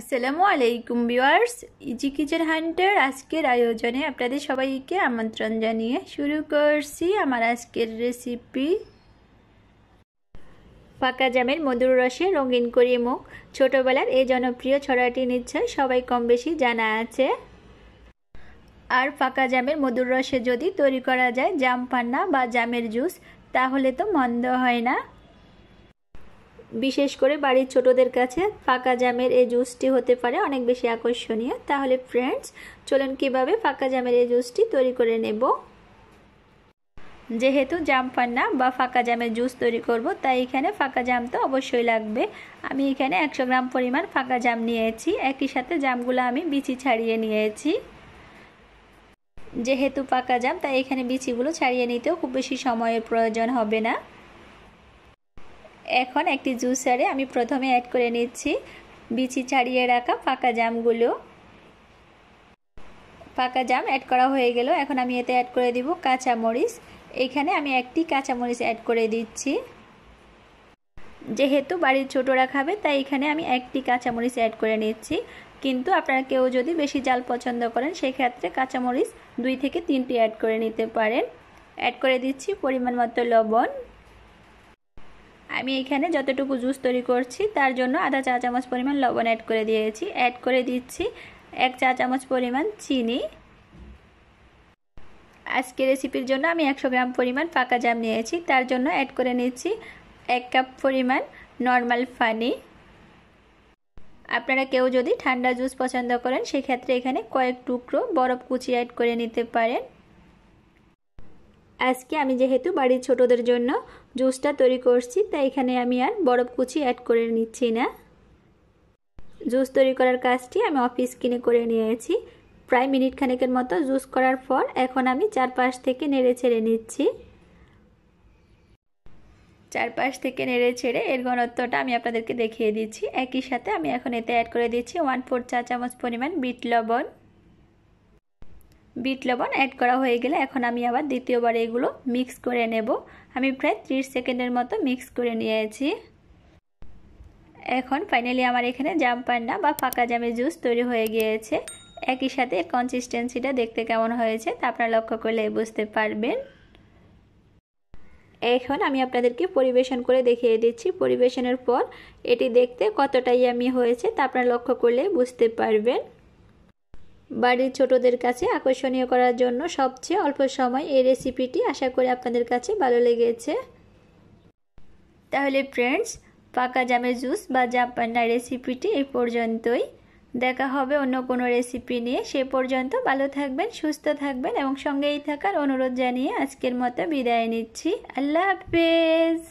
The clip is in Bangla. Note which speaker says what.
Speaker 1: আসসালামু আলাইকুম ভিওয়ার্স ইজি কিচেন হান্টার আজকের আয়োজনে আপনাদের সবাইকে আমন্ত্রণ জানিয়ে শুরু করছি আমার আজকের রেসিপি পাকা জামের মধুর রসে রঙিন করি মুখ ছোটোবেলার এই জনপ্রিয় ছড়াটি নিশ্চয় সবাই কম বেশি জানা আছে আর পাকা জামের মধুর রসে যদি তৈরি করা যায় জাম পান্না বা জামের জুস তাহলে তো মন্দ হয় না বিশেষ করে বাড়ির ছোটদের কাছে পাকা জামের এই জুসটি হতে পারে অনেক বেশি আকর্ষণীয় তাহলে ফ্রেন্ডস চলুন কিভাবে পাকা জামের এই জুসটি তৈরি করে নেব যেহেতু জাম পান্না বা ফাঁকা জামের জুস তৈরি করব তাই এখানে ফাঁকা জাম তো অবশ্যই লাগবে আমি এখানে একশো গ্রাম পরিমাণ ফাঁকা জাম নিয়েছি একই সাথে জামগুলো আমি বিচি ছাড়িয়ে নিয়েছি যেহেতু পাকা জাম তাই এখানে বিচিগুলো ছাড়িয়ে নিতেও খুব বেশি সময়ের প্রয়োজন হবে না এখন একটি জুসারে আমি প্রথমে অ্যাড করে নিচ্ছি বিচি ছাড়িয়ে রাখা পাকা জামগুলো পাকা জাম অ্যাড করা হয়ে গেল এখন আমি এতে অ্যাড করে দিব কাঁচামরিচ এখানে আমি একটি কাঁচামরিচ অ্যাড করে দিচ্ছি যেহেতু বাড়ির ছোটরা খাবে তাই এখানে আমি একটি কাঁচামরিচ অ্যাড করে নিচ্ছি কিন্তু আপনারা কেউ যদি বেশি জাল পছন্দ করেন সেক্ষেত্রে কাঁচামরিচ দুই থেকে তিনটি অ্যাড করে নিতে পারেন অ্যাড করে দিচ্ছি পরিমাণ মতো লবণ আমি এখানে যতটুকু জুস তৈরি করছি তার জন্য আধা চা চামচ পরিমাণ লবণ অ্যাড করে দিয়েছি অ্যাড করে দিচ্ছি এক চা চামচ পরিমাণ চিনি আজকে রেসিপির জন্য আমি একশো গ্রাম পরিমাণ পাকা জাম নিয়েছি তার জন্য অ্যাড করে নিচ্ছি এক কাপ পরিমাণ নর্মাল পানি আপনারা কেউ যদি ঠান্ডা জুস পছন্দ করেন সেক্ষেত্রে এখানে কয়েক টুকরো বরফ কুচি অ্যাড করে নিতে পারেন আজকে আমি যেহেতু বাড়ির ছোটদের জন্য জুসটা তৈরি করছি তাই এখানে আমি আর বরফ কুচি অ্যাড করে নিচ্ছি না জুস তৈরি করার কাজটি আমি অফিস কিনে করে নিয়েছি প্রায় মিনিট খানেকের মতো জুস করার পর এখন আমি চারপাশ থেকে নেড়ে ছেড়ে নিচ্ছি চারপাশ থেকে নেড়ে ছেড়ে এর ঘনত্বটা আমি আপনাদেরকে দেখিয়ে দিচ্ছি একই সাথে আমি এখন এতে অ্যাড করে দিচ্ছি ওয়ান ফোর চা চামচ পরিমাণ বিট লবণ বিট লবণ অ্যাড করা হয়ে গেলে এখন আমি আবার দ্বিতীয়বার এগুলো মিক্স করে নেব আমি প্রায় ত্রিশ সেকেন্ডের মতো মিক্স করে নিয়েছি এখন ফাইনালি আমার এখানে জাম পান্না বা ফাঁকা জামের জুস তৈরি হয়ে গিয়েছে একই সাথে কনসিস্টেন্সিটা দেখতে কেমন হয়েছে তা আপনারা লক্ষ্য করলে বুঝতে পারবেন এখন আমি আপনাদেরকে পরিবেশন করে দেখিয়ে দিচ্ছি পরিবেশনের পর এটি দেখতে কতটা ইয়ামি হয়েছে তা আপনারা লক্ষ্য করলে বুঝতে পারবেন বাড়ির ছোটদের কাছে আকর্ষণীয় করার জন্য সবচেয়ে অল্প সময় এই রেসিপিটি আশা করি আপনাদের কাছে ভালো লেগেছে তাহলে ফ্রেন্ডস পাকা জামের জুস বা জাপান্না রেসিপিটি এই পর্যন্তই দেখা হবে অন্য কোনো রেসিপি নিয়ে সে পর্যন্ত ভালো থাকবেন সুস্থ থাকবেন এবং সঙ্গেই থাকার অনুরোধ জানিয়ে আজকের মতো বিদায় নিচ্ছি আল্লাহ হাফেজ